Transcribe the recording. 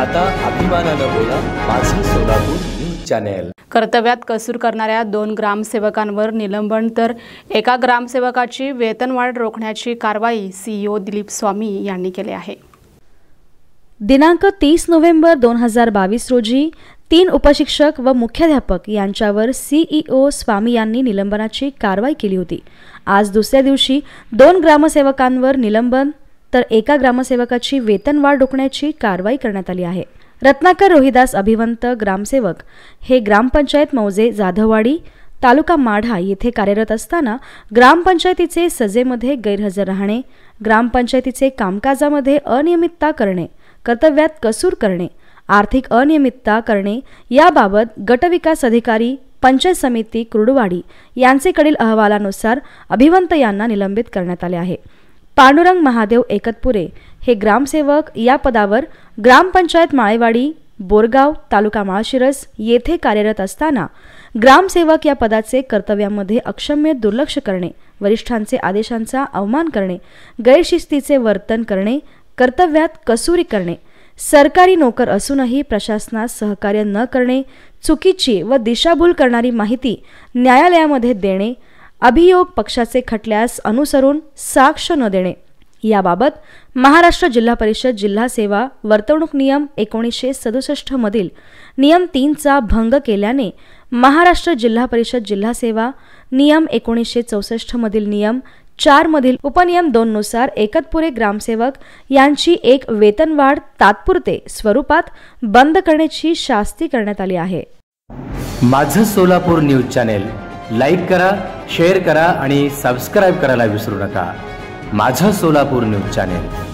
आता अभिमानानं बोला माझं सोलापूर न्यूज चॅनेल कर्तव्यात कसूर करणाऱ्या दोन ग्रामसेवकांवर निलंबन तर एका ग्रामसेवकाची वेतनवाढ रोखण्याची कारवाई सीईओ e दिलीप स्वामी यांनी केली आहे दिनांक तीस नोव्हेंबर दोन हजार बावीस रोजी तीन उपशिक्षक व मुख्याध्यापक यांच्यावर सीईओ e स्वामी यांनी निलंबनाची कारवाई केली होती आज दुसऱ्या दिवशी दोन ग्रामसेवकांवर निलंबन तर एका ग्रामसेवकाची वेतनवाढ रोखण्याची कारवाई करण्यात आली आहे रत्नाकर रोहिदास अभिवंत ग्रामसेवक हे ग्रामपंचायत मौजे जाधववाडी तालुका माढा येथे कार्यरत असताना ग्रामपंचायतीचे सजेमध्ये गैरहजर राहणे ग्रामपंचायतीचे कामकाजामध्ये अनियमितता करणे कर्तव्यात कसूर करणे आर्थिक अनियमितता करणे याबाबत गटविकास अधिकारी पंचायत समिती कुर्डुवाडी यांचेकडील अहवालानुसार अभिवंत यांना निलंबित करण्यात आले आहे पांडुरंग महादेव एकतपुरे हे ग्रामसेवक या पदावर ग्रामपंचायत माळेवाडी बोरगाव तालुका माळशिरस येथे कार्यरत असताना ग्रामसेवक या पदाचे कर्तव्यामध्ये अक्षम्य दुर्लक्ष करणे वरिष्ठांचे आदेशांचा अवमान करणे गैरशिस्तीचे वर्तन करणे कर्तव्यात कसुरी करणे सरकारी नोकर असूनही प्रशासनास सहकार्य न करणे चुकीची व दिशाभूल करणारी माहिती न्यायालयामध्ये देणे अभियोग पक्षाचे खटल्यास अनुसरून साक्ष न देणे याबाबत महाराष्ट्र जिल्हा परिषद जिल्हा सेवा वर्तवणूक नियम एकोणीसशे मधील नियम तीनचा भंग केल्याने महाराष्ट्र जिल्हा परिषद जिल्हा सेवा नियम एकोणीसशे मधील नियम मधील उपनियम दोननुसार एकतपुरे ग्रामसेवक यांची एक वेतनवाढ तात्पुरते स्वरूपात बंद करण्याची शास्ती करण्यात आली आहे माझं सोलापूर न्यूज चॅनेल लाईक करा शेअर करा आणि सबस्क्राईब करायला विसरू नका माझं सोलापूर न्यूज चॅनेल